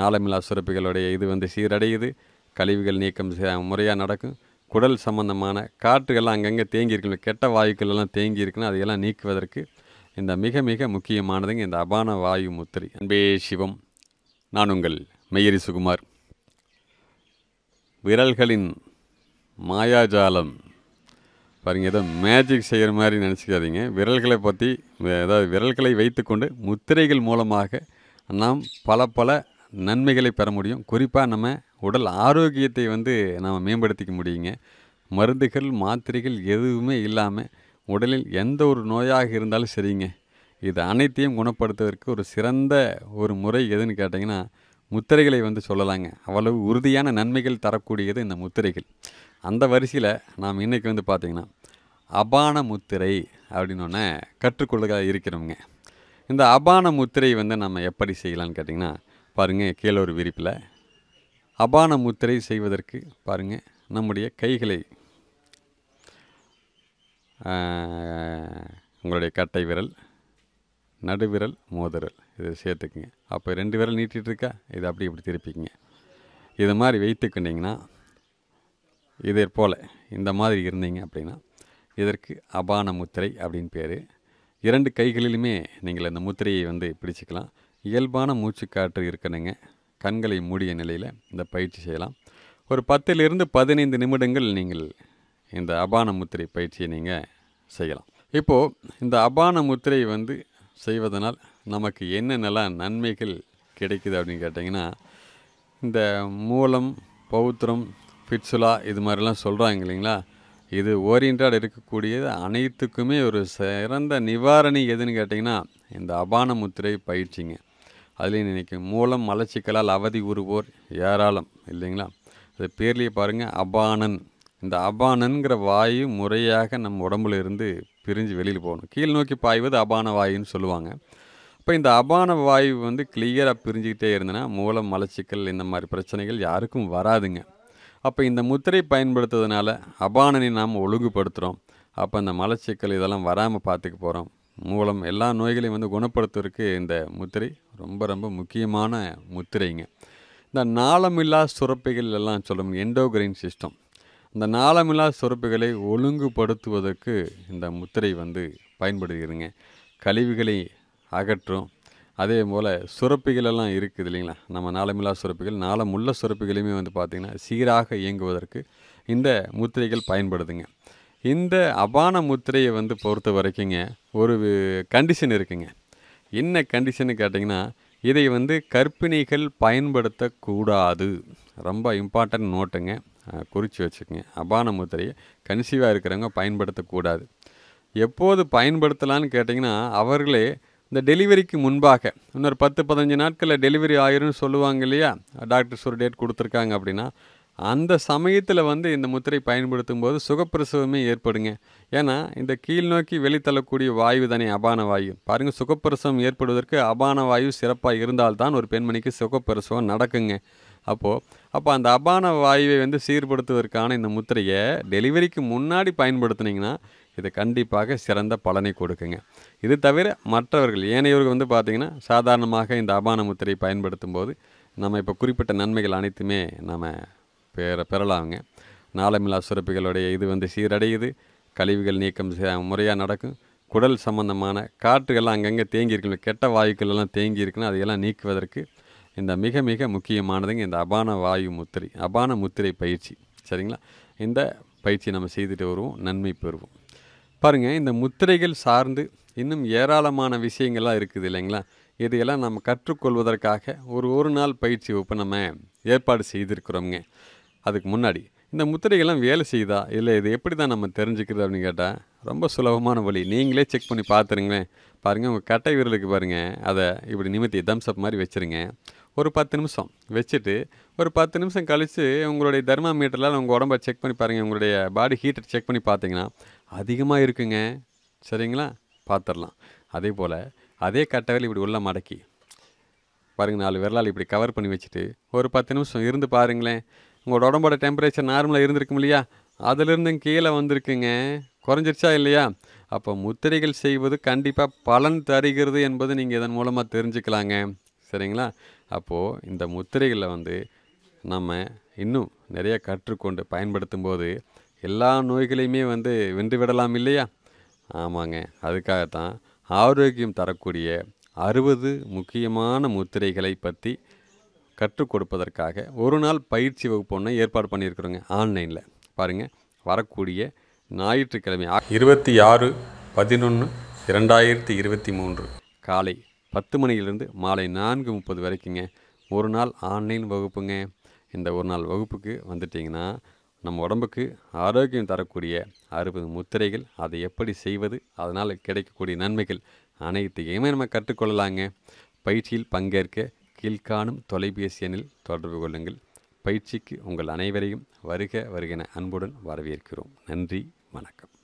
நாளமில்லா சுரப்பிகளுடைய இது வந்து சீரடையுது கழிவுகள் நீக்கம் முறையாக நடக்கும் குடல் சம்பந்தமான காற்றுகள்லாம் அங்கங்கே தேங்கி இருக்கணும் கெட்ட வாயுக்கள் எல்லாம் தேங்கி இருக்குன்னா அதையெல்லாம் நீக்குவதற்கு இந்த மிக மிக முக்கியமானதுங்க இந்த அபான வாயு முத்திரை அன்பே சிவம் நான் உங்கள் மெய்யரி சுகுமார் விரல்களின் மாயாஜாலம் பாருங்கள் ஏதோ மேஜிக் செய்கிற மாதிரி நினச்சிக்காதீங்க விரல்களை பற்றி அதாவது விரல்களை வைத்துக்கொண்டு முத்திரைகள் மூலமாக நாம் பல பல நன்மைகளை பெற முடியும் குறிப்பாக நம்ம உடல் ஆரோக்கியத்தை வந்து நாம் மேம்படுத்திக்க முடியுங்க மருந்துகள் மாத்திரைகள் எதுவுமே இல்லாமல் உடலில் எந்த ஒரு நோயாக இருந்தாலும் சரிங்க இது அனைத்தையும் குணப்படுத்துவதற்கு ஒரு சிறந்த ஒரு முறை எதுன்னு கேட்டிங்கன்னா முத்திரைகளை வந்து சொல்லலாங்க அவ்வளவு உறுதியான நன்மைகள் தரக்கூடியது இந்த முத்திரைகள் அந்த வரிசையில் நாம் இன்றைக்கி வந்து பார்த்திங்கன்னா அபான முத்திரை அப்படின்னோடனே கற்றுக்கொள்ள இருக்கிறோங்க இந்த அபான முத்திரை வந்து நம்ம எப்படி செய்யலான்னு கேட்டிங்கன்னா பாருங்கள் கீழே ஒரு விரிப்பில் அபான முத்திரை செய்வதற்கு பாருங்கள் நம்முடைய கைகளை உங்களுடைய கட்டை விரல் நடுவிரல் மோதிரல் இதை சேர்த்துக்குங்க அப்போ ரெண்டு விரல் நீட்டிகிட்ருக்கா இது அப்படி இப்படி திருப்பிக்குங்க இது மாதிரி வைத்துக்கிட்டிங்கன்னா இதே போல் இந்த மாதிரி இருந்தீங்க அப்படின்னா இதற்கு அபான முத்திரை அப்படின்னு பேர் இரண்டு கைகளிலுமே நீங்கள் அந்த முத்திரையை வந்து பிடிச்சிக்கலாம் இயல்பான மூச்சுக்காற்று இருக்கணுங்க கண்களை மூடிய நிலையில் இந்த பயிற்சி செய்யலாம் ஒரு பத்திலிருந்து பதினைந்து நிமிடங்கள் நீங்கள் இந்த அபான முத்திரை பயிற்சியை நீங்கள் செய்யலாம் இப்போது இந்த அபான முத்திரை வந்து செய்வதனால் நமக்கு என்னென்னலாம் நன்மைகள் கிடைக்குது அப்படின்னு கேட்டிங்கன்னா இந்த மூலம் பௌத்திரம் பிட்சுலா இது மாதிரிலாம் சொல்கிறாங்க இல்லைங்களா இது ஓரியன்டாக இருக்கக்கூடியது அனைத்துக்குமே ஒரு சிறந்த நிவாரணி எதுன்னு கேட்டிங்கன்னா இந்த அபான முத்திரை பயிற்சிங்க அதுலேயும் நினைக்கும் மூலம் மலச்சிக்கலால் அவதி உருவோர் ஏராளம் இல்லைங்களா அது பேர்லேயே பாருங்கள் அபானன் இந்த அபானன்கிற வாயு முறையாக நம்ம உடம்புல இருந்து பிரிஞ்சு வெளியில் போகணும் கீழ் நோக்கி பாய்வது அபான வாயுன்னு சொல்லுவாங்க இப்போ இந்த அபான வாயு வந்து கிளியராக பிரிஞ்சுக்கிட்டே இருந்ததுன்னா மூலம் மலச்சிக்கல் இந்த மாதிரி பிரச்சனைகள் யாருக்கும் வராதுங்க அப்போ இந்த முத்திரை பயன்படுத்துறதுனால அபானனை நாம் ஒழுங்குபடுத்துகிறோம் அப்போ இந்த மலச்சிக்கல் இதெல்லாம் வராமல் பார்த்துக்க போகிறோம் மூலம் எல்லா நோய்களையும் வந்து குணப்படுத்துவதற்கு இந்த முத்திரை ரொம்ப ரொம்ப முக்கியமான முத்திரைங்க இந்த நாளமில்லா சுரப்பைகள் எல்லாம் சொல்லும் எண்டோகிரைன் சிஸ்டம் இந்த நாளமில்லா சுரப்புகளை ஒழுங்குபடுத்துவதற்கு இந்த முத்திரை வந்து பயன்படுகிறதுங்க கழிவுகளை அகற்றும் அதே போல் சுரப்பிகளெல்லாம் இருக்குது இல்லைங்களா நம்ம நாளமில்லா சுரப்பிகள் நாளமுள்ள சுரப்பிகளையுமே வந்து பார்த்திங்கன்னா சீராக இயங்குவதற்கு இந்த முத்திரைகள் பயன்படுதுங்க இந்த அபான முத்திரையை வந்து பொறுத்த வரைக்குங்க ஒரு கண்டிஷன் இருக்குங்க என்ன கண்டிஷன்னு கேட்டிங்கன்னா இதை வந்து கற்பிணிகள் பயன்படுத்தக்கூடாது ரொம்ப இம்பார்ட்டன்ட் நோட்டுங்க குறித்து வச்சுக்கோங்க அபான முத்திரையை கன்சீவாக இருக்கிறவங்க பயன்படுத்தக்கூடாது எப்போது பயன்படுத்தலான்னு கேட்டிங்கன்னா அவர்களே இந்த டெலிவரிக்கு முன்பாக இன்னொரு பத்து பதினஞ்சு நாட்களில் டெலிவரி ஆயிரும்னு சொல்லுவாங்க இல்லையா டாக்டர்ஸ் ஒரு டேட் கொடுத்துருக்காங்க அப்படின்னா அந்த சமயத்தில் வந்து இந்த முத்திரை பயன்படுத்தும் போது சுகப்பிரசவமே ஏற்படுங்க ஏன்னா இந்த கீழ் நோக்கி வெளித்தள்ளக்கூடிய வாயு தானே அபான வாயு பாருங்கள் சுகப்பிரசவம் ஏற்படுவதற்கு அபான வாயு சிறப்பாக இருந்தால்தான் ஒரு பெண்மணிக்கு சுகப்பிரசவம் நடக்குங்க அப்போது அப்போ அந்த அபான வாயுவை வந்து சீர்படுத்துவதற்கான இந்த முத்திரையை டெலிவரிக்கு முன்னாடி பயன்படுத்தினீங்கன்னா இது கண்டிப்பாக சிறந்த பலனை கொடுக்குங்க இது தவிர மற்றவர்கள் ஏனையவர்கள் வந்து பார்த்திங்கன்னா சாதாரணமாக இந்த அபான முத்திரையை பயன்படுத்தும் போது நம்ம இப்போ குறிப்பிட்ட நன்மைகள் அனைத்துமே நம்ம பெற பெறலாங்க நாளமில்லா சுரப்பிகளுடைய இது வந்து சீரடையுது கழிவுகள் நீக்கம் முறையாக நடக்கும் குடல் சம்பந்தமான காற்றுகள்லாம் அங்கங்கே தேங்கி இருக்கணும் கெட்ட வாயுக்கள் எல்லாம் தேங்கியிருக்குன்னா அதையெல்லாம் நீக்குவதற்கு இந்த மிக மிக முக்கியமானதுங்க இந்த அபான வாயு முத்திரை அபான முத்திரை பயிற்சி சரிங்களா இந்த பயிற்சி நம்ம செய்துட்டு வருவோம் நன்மை பெறுவோம் பாருங்கள் இந்த முத்திரைகள் சார்ந்து இன்னும் ஏராளமான விஷயங்கள்லாம் இருக்குது இல்லைங்களா இதையெல்லாம் நம்ம கற்றுக்கொள்வதற்காக ஒரு ஒரு நாள் பயிற்சி இப்போ நம்ம ஏற்பாடு செய்திருக்கிறோம்ங்க அதுக்கு முன்னாடி இந்த முத்திரைகள்லாம் வேலை செய்யுதா இல்லை இது எப்படி தான் நம்ம தெரிஞ்சுக்கிறது அப்படின்னு கேட்டால் ரொம்ப சுலபமான வழி நீங்களே செக் பண்ணி பார்த்துருங்களேன் பாருங்கள் உங்கள் கட்டை விரலுக்கு பாருங்கள் அதை இப்படி நிமித்தி தம்சப் மாதிரி வச்சுருங்க ஒரு பத்து நிமிஷம் வச்சுட்டு ஒரு பத்து நிமிஷம் கழித்து உங்களுடைய தெர்மாமீட்டரில் உங்கள் உடம்ப செக் பண்ணி பாருங்கள் உங்களுடைய பாடி ஹீட்டர் செக் பண்ணி பார்த்தீங்கன்னா அதிகமாக இருக்குங்க சரிங்களா பார்த்துடலாம் அதே போல் அதே கட்டவில் இப்படி உள்ள மடக்கி பாருங்கள் நாலு விரலால் இப்படி கவர் பண்ணி வச்சுட்டு ஒரு பத்து நிமிஷம் இருந்து பாருங்களேன் உங்களோட உடம்போட டெம்பரேச்சர் நார்மலாக இருந்திருக்கும் இல்லையா அதிலிருந்து கீழே வந்திருக்குங்க குறைஞ்சிருச்சா இல்லையா அப்போ முத்திரைகள் செய்வது கண்டிப்பாக பலன் தருகிறது என்பது நீங்கள் இதன் மூலமாக தெரிஞ்சுக்கலாங்க சரிங்களா அப்போது இந்த முத்திரைகளில் வந்து நம்ம இன்னும் நிறைய கற்றுக்கொண்டு பயன்படுத்தும் போது எல்லா நோய்களையுமே வந்து வென்று விடலாம் இல்லையா ஆமாங்க அதுக்காகத்தான் ஆரோக்கியம் தரக்கூடிய அறுபது முக்கியமான முத்திரைகளை பற்றி கற்றுக் கொடுப்பதற்காக ஒரு நாள் பயிற்சி வகுப்பு ஒன்று ஏற்பாடு பண்ணியிருக்கிறோங்க ஆன்லைனில் பாருங்கள் வரக்கூடிய ஞாயிற்றுக்கிழமை இருபத்தி ஆறு பதினொன்று இரண்டாயிரத்தி இருபத்தி மூன்று காலை பத்து மணியிலிருந்து மாலை நான்கு முப்பது வரைக்குங்க ஒரு நாள் ஆன்லைன் வகுப்புங்க இந்த ஒரு நாள் வகுப்புக்கு வந்துட்டிங்கன்னா நம்ம உடம்புக்கு ஆரோக்கியம் தரக்கூடிய அறுபது முத்திரைகள் அதை எப்படி செய்வது அதனால் கிடைக்கக்கூடிய நன்மைகள் அனைத்தையுமே நம்ம கற்றுக்கொள்ளலாங்க பயிற்சியில் பங்கேற்க கீழ்காணும் தொலைபேசி எண்ணில் தொடர்பு கொள்ளுங்கள் பயிற்சிக்கு உங்கள் அனைவரையும் வருக வருகின அன்புடன் வரவேற்கிறோம் நன்றி வணக்கம்